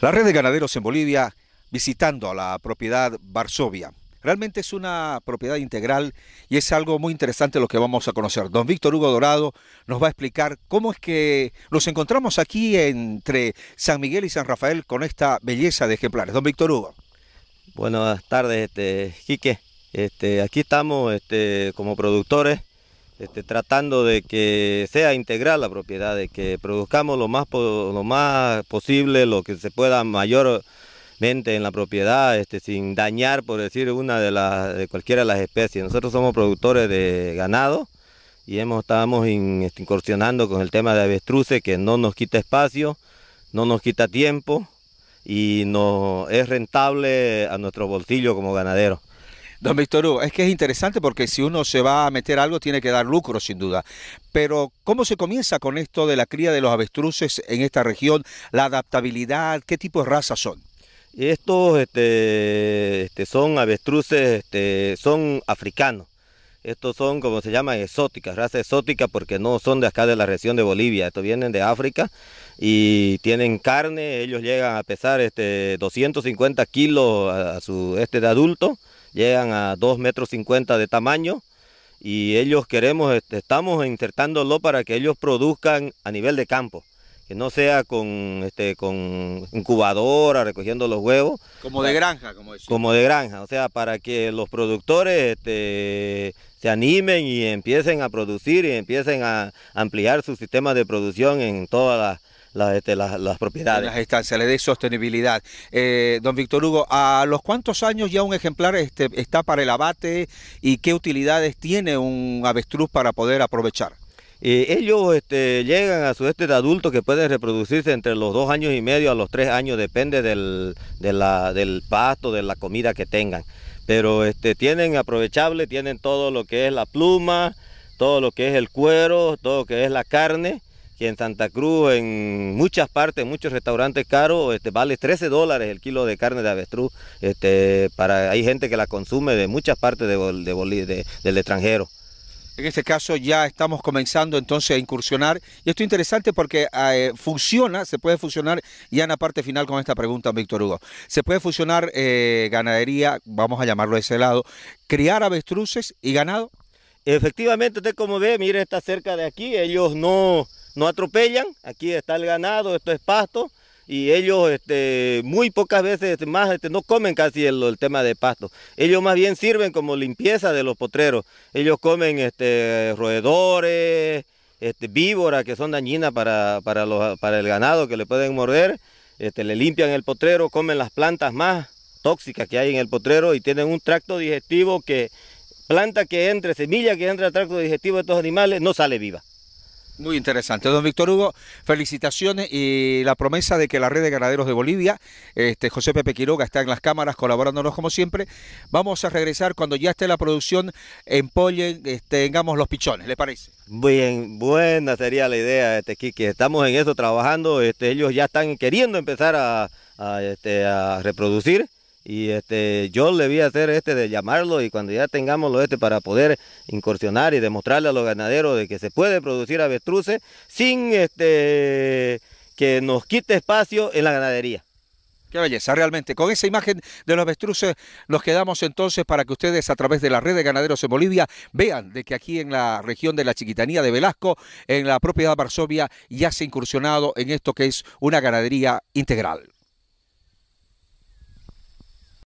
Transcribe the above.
La red de ganaderos en Bolivia visitando a la propiedad Varsovia. Realmente es una propiedad integral y es algo muy interesante lo que vamos a conocer. Don Víctor Hugo Dorado nos va a explicar cómo es que nos encontramos aquí entre San Miguel y San Rafael con esta belleza de ejemplares. Don Víctor Hugo. Buenas tardes, este, Quique. Este, aquí estamos este, como productores este, tratando de que sea integral la propiedad, de que produzcamos lo más, lo más posible, lo que se pueda mayormente en la propiedad, este, sin dañar, por decir, una de, las, de cualquiera de las especies. Nosotros somos productores de ganado y hemos, estamos este, incursionando con el tema de avestruces que no nos quita espacio, no nos quita tiempo y no, es rentable a nuestro bolsillo como ganadero. Don Víctor es que es interesante porque si uno se va a meter algo tiene que dar lucro, sin duda. Pero, ¿cómo se comienza con esto de la cría de los avestruces en esta región? ¿La adaptabilidad? ¿Qué tipo de razas son? Estos este, este son avestruces, este, son africanos. Estos son, como se llaman, exóticas, raza exótica porque no son de acá de la región de Bolivia. Estos vienen de África y tienen carne. Ellos llegan a pesar este, 250 kilos a su este de adulto llegan a 2 metros de tamaño y ellos queremos, este, estamos insertándolo para que ellos produzcan a nivel de campo, que no sea con, este, con incubadora, recogiendo los huevos. Como de granja, como Como de granja, o sea, para que los productores este, se animen y empiecen a producir y empiecen a ampliar su sistema de producción en todas las las, propiedades. las le dé sostenibilidad. Eh, don Víctor Hugo, ¿a los cuántos años ya un ejemplar este, está para el abate y qué utilidades tiene un avestruz para poder aprovechar? Eh, ellos este, llegan a su este de adulto que puede reproducirse entre los dos años y medio a los tres años, depende del, de del pasto, de la comida que tengan. Pero este, tienen aprovechable, tienen todo lo que es la pluma, todo lo que es el cuero, todo lo que es la carne que en Santa Cruz, en muchas partes, muchos restaurantes caros, este, vale 13 dólares el kilo de carne de avestruz. Este, hay gente que la consume de muchas partes del extranjero. En este caso ya estamos comenzando entonces a incursionar y esto es interesante porque ah, eh, funciona, se puede fusionar, ya en la parte final con esta pregunta, Víctor Hugo, se puede fusionar eh, ganadería, vamos a llamarlo de ese lado, criar avestruces y ganado. Efectivamente, usted como ve, mire, está cerca de aquí, ellos no, no atropellan, aquí está el ganado, esto es pasto, y ellos este, muy pocas veces este, más este, no comen casi el, tema de pasto. Ellos más bien sirven como limpieza de los potreros. Ellos comen este, roedores, este, víboras que son dañinas para, para, para el ganado que le pueden morder. Este, le limpian el potrero, comen las plantas más tóxicas que hay en el potrero y tienen un tracto digestivo que planta que entre, semilla que entre al tracto digestivo de estos animales no sale viva. Muy interesante. Don Víctor Hugo, felicitaciones y la promesa de que la red de ganaderos de Bolivia, este José Pepe Quiroga, está en las cámaras colaborándonos como siempre. Vamos a regresar cuando ya esté la producción en tengamos este, los pichones, ¿le parece? Bien, buena sería la idea, este Kiki. Estamos en eso trabajando, este, ellos ya están queriendo empezar a este, reproducir y este yo le voy a hacer este de llamarlo y cuando ya lo este para poder incursionar y demostrarle a los ganaderos de que se puede producir avestruces sin este que nos quite espacio en la ganadería. Qué belleza, realmente. Con esa imagen de los avestruces nos quedamos entonces para que ustedes a través de la red de ganaderos en Bolivia vean de que aquí en la región de la Chiquitanía de Velasco, en la propiedad de Varsovia, ya se ha incursionado en esto que es una ganadería integral.